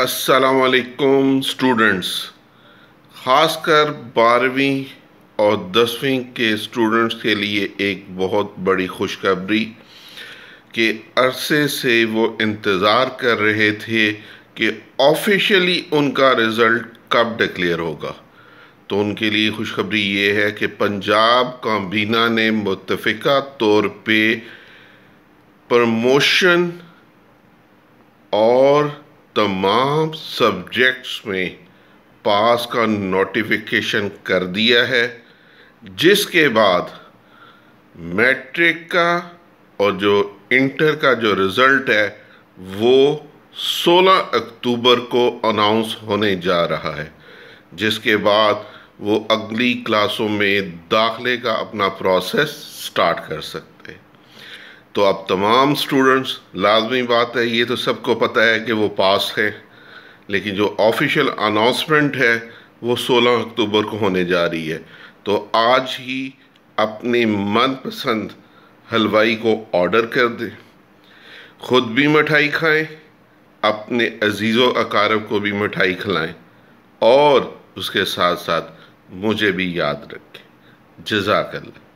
असलकुम स्टूडेंट्स ख़ासकर बारहवीं और दसवीं के स्टूडेंट्स के लिए एक बहुत बड़ी खुशखबरी कि अरसे से वो इंतज़ार कर रहे थे कि ऑफिशियली उनका रिज़ल्ट कब डिक्लेयर होगा तो उनके लिए खुशखबरी ये है कि पंजाब काबीना ने मुतफ़ा तौर पे प्रमोशन और तमाम सब्जेक्ट्स में पास का नोटिफिकेशन कर दिया है जिसके बाद मैट्रिक का और जो इंटर का जो रिज़ल्ट है वो 16 अक्टूबर को अनाउंस होने जा रहा है जिसके बाद वो अगली क्लासों में दाखिले का अपना प्रोसेस स्टार्ट कर सकते हैं तो अब तमाम स्टूडेंट्स लाजमी बात है ये तो सबको पता है कि वो पास हैं लेकिन जो ऑफिशियल अनाउंसमेंट है वो 16 अक्टूबर को होने जा रही है तो आज ही अपने मनपसंद हलवाई को ऑर्डर कर दें ख़ुद भी मिठाई खाएं अपने अजीज़ अकारब को भी मिठाई खिलाएं और उसके साथ साथ मुझे भी याद रखें जजाकल्ला